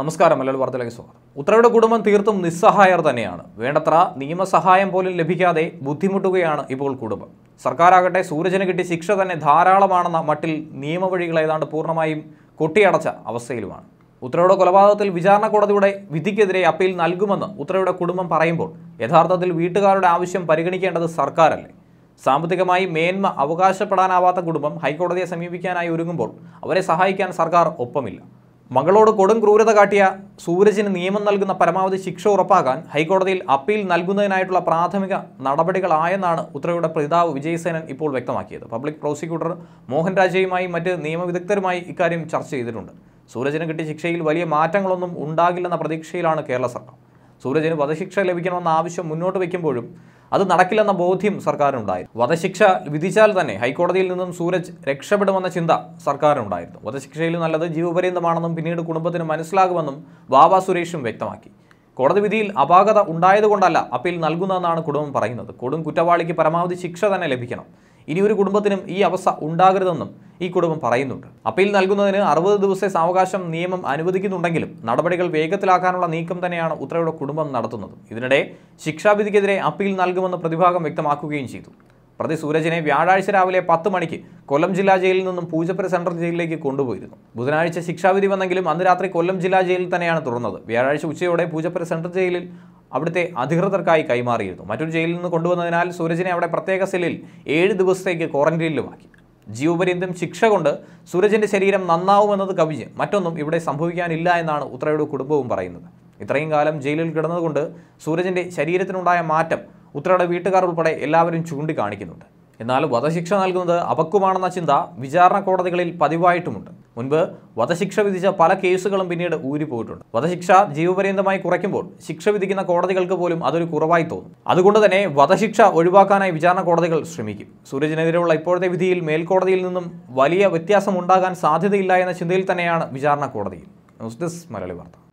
നമസ്കാരം മലയാള വാർത്തയിലേക്ക് സ്വാഗതം ഉത്രയുടെ കുടുംബം തീർത്തും നിസ്സഹായർ തന്നെയാണ് വേണ്ടത്ര നിയമസഹായം പോലും ലഭിക്കാതെ ബുദ്ധിമുട്ടുകയാണ് ഇപ്പോൾ കുടുംബം സർക്കാരാകട്ടെ സൂരജിന് കിട്ടി ശിക്ഷ തന്നെ ധാരാളമാണെന്ന മട്ടിൽ നിയമവഴികൾ ഏതാണ്ട് പൂർണ്ണമായും കൊട്ടിയടച്ച അവസ്ഥയിലുമാണ് ഉത്രയുടെ കൊലപാതകത്തിൽ വിചാരണ കോടതിയുടെ വിധിക്കെതിരെ അപ്പീൽ നൽകുമെന്ന് ഉത്രയുടെ കുടുംബം പറയുമ്പോൾ യഥാർത്ഥത്തിൽ വീട്ടുകാരുടെ ആവശ്യം പരിഗണിക്കേണ്ടത് സർക്കാരല്ലേ സാമ്പത്തികമായി മേന്മ അവകാശപ്പെടാനാവാത്ത കുടുംബം ഹൈക്കോടതിയെ സമീപിക്കാനായി ഒരുങ്ങുമ്പോൾ അവരെ സഹായിക്കാൻ സർക്കാർ ഒപ്പമില്ല മകളോട് കൊടും ക്രൂരത കാട്ടിയ സൂരജിന് നിയമം നൽകുന്ന പരമാവധി ശിക്ഷ ഉറപ്പാക്കാൻ ഹൈക്കോടതിയിൽ അപ്പീൽ നൽകുന്നതിനായിട്ടുള്ള പ്രാഥമിക നടപടികളായെന്നാണ് ഉത്തരവിയുടെ പ്രതിതാവ് വിജയസേനൻ ഇപ്പോൾ വ്യക്തമാക്കിയത് പബ്ലിക് പ്രോസിക്യൂട്ടർ മോഹൻ രാജയുമായി മറ്റ് നിയമവിദഗ്ധരുമായി ഇക്കാര്യം ചർച്ച ചെയ്തിട്ടുണ്ട് സൂരജിന് കിട്ടിയ ശിക്ഷയിൽ വലിയ മാറ്റങ്ങളൊന്നും ഉണ്ടാകില്ലെന്ന പ്രതീക്ഷയിലാണ് കേരള സർക്കാർ സൂരജിന് വധശിക്ഷ ലഭിക്കണമെന്ന ആവശ്യം മുന്നോട്ട് വയ്ക്കുമ്പോഴും അത് നടക്കില്ലെന്ന ബോധ്യം സർക്കാരിനുണ്ടായിരുന്നു വധശിക്ഷ വിധിച്ചാൽ തന്നെ ഹൈക്കോടതിയിൽ നിന്നും സൂരജ് രക്ഷപ്പെടുമെന്ന ചിന്ത സർക്കാരിനുണ്ടായിരുന്നു വധശിക്ഷയിൽ നല്ലത് ജീവപര്യന്തമാണെന്നും പിന്നീട് കുടുംബത്തിന് മനസ്സിലാകുമെന്നും ബാബ സുരേഷും വ്യക്തമാക്കി കോടതി വിധിയിൽ അപാകത ഉണ്ടായതുകൊണ്ടല്ല അപ്പീൽ നൽകുന്നതെന്നാണ് കുടുംബം പറയുന്നത് കൊടും കുറ്റവാളിക്ക് പരമാവധി ശിക്ഷ തന്നെ ലഭിക്കണം ഇനി ഒരു കുടുംബത്തിനും ഈ അവസ്ഥ ഉണ്ടാകരുതെന്നും ഈ കുടുംബം പറയുന്നുണ്ട് അപ്പീൽ നൽകുന്നതിന് അറുപത് ദിവസത്തെ സാവകാശം നിയമം അനുവദിക്കുന്നുണ്ടെങ്കിലും നടപടികൾ വേഗത്തിലാക്കാനുള്ള നീക്കം തന്നെയാണ് ഉത്രയുടെ കുടുംബം നടത്തുന്നത് ഇതിനിടെ ശിക്ഷാവിധിക്കെതിരെ അപ്പീൽ നൽകുമെന്ന് പ്രതിഭാഗം വ്യക്തമാക്കുകയും ചെയ്തു പ്രതി സൂരജിനെ വ്യാഴാഴ്ച രാവിലെ പത്ത് മണിക്ക് കൊല്ലം ജില്ലാ ജയിലിൽ നിന്നും പൂജപ്പുര സെൻട്രൽ ജയിലിലേക്ക് കൊണ്ടുപോയിരുന്നു ബുധനാഴ്ച ശിക്ഷാവിധി വന്നെങ്കിലും അന്ന് രാത്രി കൊല്ലം ജില്ലാ ജയിലിൽ തന്നെയാണ് തുറന്നത് വ്യാഴാഴ്ച ഉച്ചയോടെ പൂജപ്പുര സെൻട്രൽ ജയിലിൽ അവിടുത്തെ അധികൃതർക്കായി കൈമാറിയിരുന്നു മറ്റൊരു ജയിലിൽ നിന്ന് കൊണ്ടുവന്നതിനാൽ സൂരജിനെ അവിടെ പ്രത്യേക സെല്ലിൽ ഏഴ് ദിവസത്തേക്ക് ക്വാറന്റൈനിലുമാക്കി ജീവപര്യന്തം ശിക്ഷ കൊണ്ട് സൂരജിൻ്റെ ശരീരം നന്നാവുമെന്നത് കവിഞ്ഞ് മറ്റൊന്നും ഇവിടെ സംഭവിക്കാനില്ല എന്നാണ് ഉത്രയുടെ കുടുംബവും പറയുന്നത് ഇത്രയും കാലം ജയിലിൽ കിടന്നതുകൊണ്ട് സൂരജിൻ്റെ ശരീരത്തിനുണ്ടായ മാറ്റം ഉത്രയുടെ വീട്ടുകാർ ഉൾപ്പെടെ എല്ലാവരും ചൂണ്ടിക്കാണിക്കുന്നുണ്ട് എന്നാൽ വധശിക്ഷ നൽകുന്നത് അപക്വമാണെന്ന ചിന്ത വിചാരണ കോടതികളിൽ പതിവായിട്ടുമുണ്ട് മുൻപ് വധശിക്ഷ വിധിച്ച പല കേസുകളും പിന്നീട് ഊരിപ്പോയിട്ടുണ്ട് വധശിക്ഷ ജീവപര്യന്തമായി കുറയ്ക്കുമ്പോൾ ശിക്ഷ വിധിക്കുന്ന കോടതികൾക്ക് പോലും അതൊരു കുറവായി തോന്നും അതുകൊണ്ട് തന്നെ വധശിക്ഷ ഒഴിവാക്കാനായി വിചാരണ കോടതികൾ ശ്രമിക്കും സൂരജിനെതിരെയുള്ള ഇപ്പോഴത്തെ വിധിയിൽ മേൽക്കോടതിയിൽ നിന്നും വലിയ വ്യത്യാസം ഉണ്ടാകാൻ സാധ്യതയില്ല എന്ന ചിന്തയിൽ തന്നെയാണ് വിചാരണ കോടതി ന്യൂസ് ഡെസ്ക് മലയാളി വാർത്ത